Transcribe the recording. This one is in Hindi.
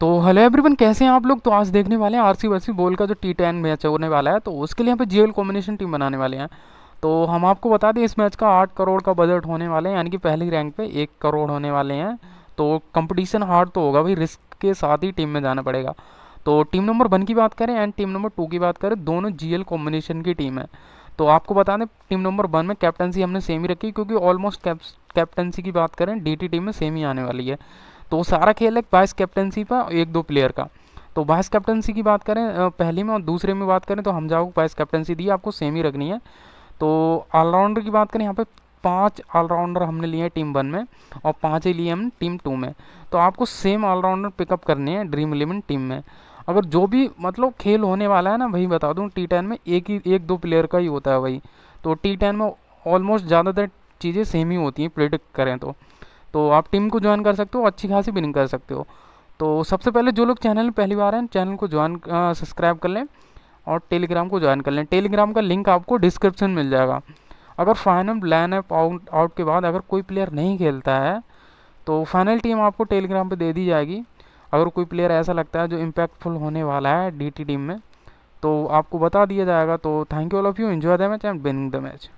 तो हेलो एवरीवन कैसे हैं आप लोग तो आज देखने वाले हैं आरसी वर्सी बॉल का जो टी टेन मैच होने वाला है तो उसके लिए यहाँ पे जीएल कॉम्बिनेशन टीम बनाने वाले हैं तो हम आपको बता दें इस मैच का आठ करोड़ का बजट होने वाले हैं यानी कि पहली रैंक पे एक करोड़ होने वाले हैं तो कंपटीशन हार्ड तो होगा भाई रिस्क के साथ ही टीम में जाना पड़ेगा तो टीम नंबर वन की बात करें एंड टीम नंबर टू की बात करें दोनों जी कॉम्बिनेशन की टीम है तो आपको बता दें टीम नंबर वन में कैप्टनसी हमने सेम ही रखी क्योंकि ऑलमोस्ट कैप्टनसी की बात करें डी टीम में सेम ही आने वाली है तो सारा खेल है वाइस कैप्टनसी पर एक दो प्लेयर का तो वाइस कैप्टनसी की बात करें पहले में और दूसरे में बात करें तो हम जाओ वाइस कैप्टनसी दी आपको सेम ही रखनी है तो ऑलराउंडर की बात करें यहाँ पे पांच ऑलराउंडर हमने लिए हैं टीम वन में और पांच ही लिए हम टीम टू में तो आपको सेम ऑलराउंडर पिकअप करने हैं ड्रीम इलेवन टीम में अगर जो भी मतलब खेल होने वाला है ना वही बता दूँ टी टेन में एक ही एक दो प्लेयर का ही होता है वही तो टी टेन में ऑलमोस्ट ज़्यादातर चीज़ें सेम ही होती हैं प्रिडिक्ट करें तो तो आप टीम को ज्वाइन कर सकते हो अच्छी खासी बिनिंग कर सकते हो तो सबसे पहले जो लोग चैनल में पहली बार हैं चैनल को ज्वाइन सब्सक्राइब कर लें और टेलीग्राम को ज्वाइन कर लें टेलीग्राम का लिंक आपको डिस्क्रिप्शन मिल जाएगा अगर final lineup out out के बाद अगर कोई प्लेयर नहीं खेलता है तो फाइनल टीम आपको टेलीग्राम पर दे दी जाएगी अगर कोई प्लेयर ऐसा लगता है जो इम्पैक्टफुल होने वाला है डी टीम में तो आपको बता दिया जाएगा तो thank you all of you enjoy the match and winning the match